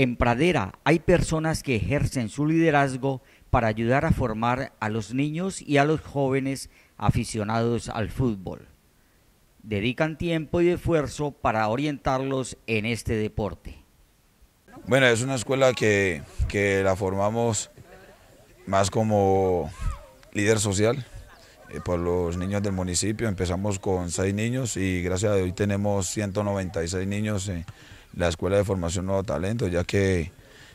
En Pradera hay personas que ejercen su liderazgo para ayudar a formar a los niños y a los jóvenes aficionados al fútbol. Dedican tiempo y esfuerzo para orientarlos en este deporte. Bueno, es una escuela que, la formamos más como líder social eh, por los niños del municipio. Empezamos con seis niños y gracias a hoy tenemos 196 niños. Eh, la Escuela de Formación Nuevo Talento, ya que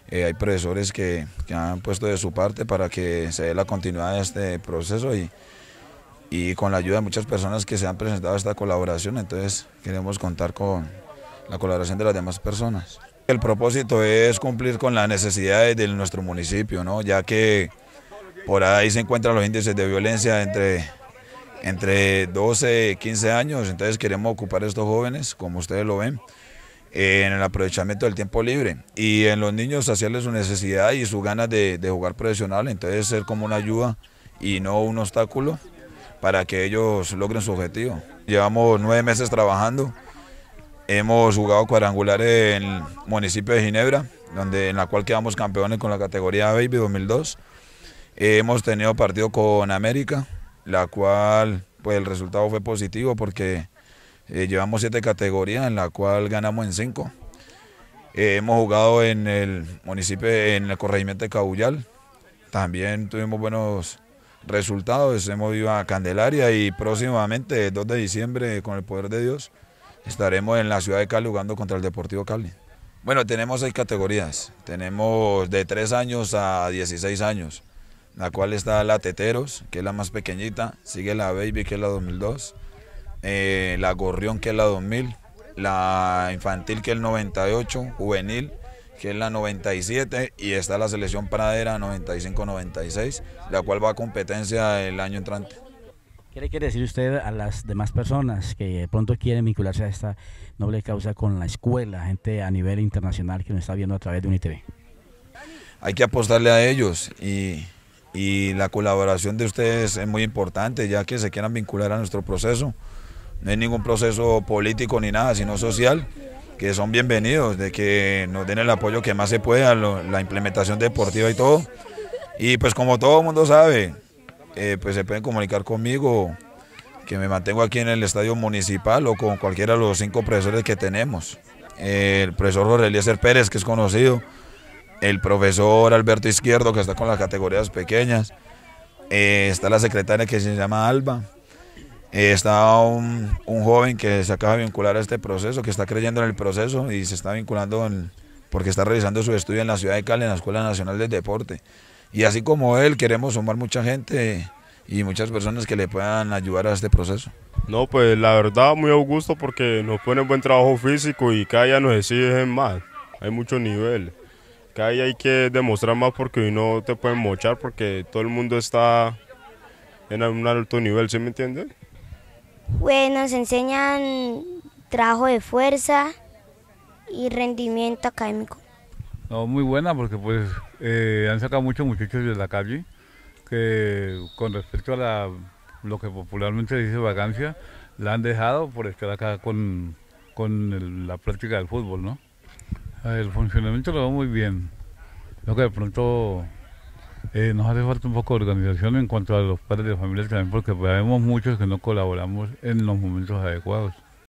eh, hay profesores que, han puesto de su parte para que se dé la continuidad de este proceso y, con la ayuda de muchas personas que se han presentado a esta colaboración, entonces queremos contar con la colaboración de las demás personas. El propósito es cumplir con las necesidades de nuestro municipio, ya que por ahí se encuentran los índices de violencia entre, entre 12 y 15 años, entonces queremos ocupar a estos jóvenes, como ustedes lo ven, en el aprovechamiento del tiempo libre y en los niños hacerles su necesidad y sus ganas de, jugar profesional, entonces ser como una ayuda y no un obstáculo para que ellos logren su objetivo. Llevamos nueve meses trabajando, hemos jugado cuadrangulares en el municipio de Ginebra, donde, en la cual quedamos campeones con la categoría Baby 2002. Eh, hemos tenido partido con América, la cual pues el resultado fue positivo porque eh, llevamos siete categorías, en la cual ganamos en cinco. Eh, hemos jugado en el municipio, en el corregimiento de Cabullal. También tuvimos buenos resultados. Hemos ido a Candelaria y próximamente, el 2 de diciembre, con el poder de Dios, estaremos en la ciudad de Cali jugando contra el Deportivo Cali. Bueno, tenemos seis categorías. Tenemos de tres años a 16 años, la cual está la Teteros, que es la más pequeñita. Sigue la Baby, que es la 2002. Eh, la Gorrión, que es la 2000, la Infantil, que es el 98, Juvenil, que es la 97, y está la Selección Pradera 95-96, la cual va a competencia el año entrante. ¿Qué le quiere decir usted a las demás personas que pronto quieren vincularse a esta noble causa con la escuela, gente a nivel internacional que nos está viendo a través de UNITV? Hay que apostarle a ellos y, y la colaboración de ustedes es muy importante, ya que se quieran vincular a nuestro proceso no hay ningún proceso político ni nada, sino social, que son bienvenidos, de que nos den el apoyo que más se pueda, ...a la implementación deportiva y todo. Y pues como todo el mundo sabe, eh, pues se pueden comunicar conmigo, que me mantengo aquí en el estadio municipal o con cualquiera de los cinco profesores que tenemos. el profesor Jorge Eliezer Pérez, que es conocido, el profesor Alberto Izquierdo, que está con las categorías pequeñas, eh, está la secretaria que se llama Alba, eh, está un, joven que se acaba de vincular a este proceso, que está creyendo en el proceso y se está vinculando porque está realizando su estudio en la ciudad de Cali, en la Escuela Nacional de Deporte. Y así como él, queremos sumar mucha gente y muchas personas que le puedan ayudar a este proceso. No, pues la verdad, muy augusto porque nos ponen buen trabajo físico y cada día nos exigen más. Hay mucho nivel Cada día hay que demostrar más porque hoy no te pueden mochar porque todo el mundo está en un alto nivel, ¿sí me entiendes? Bueno, pues, se enseñan trabajo de fuerza y rendimiento académico. No, muy buena porque pues eh, han sacado muchos muchachos de la calle que con respecto a lo que popularmente dice vacancia, la han dejado por estar acá con, la práctica del fútbol, ¿no? El funcionamiento lo va muy bien. Lo que de pronto eh, nos hace falta un poco de organización en cuanto a los padres de familia también, porque vemos pues, muchos que no colaboramos en los momentos adecuados.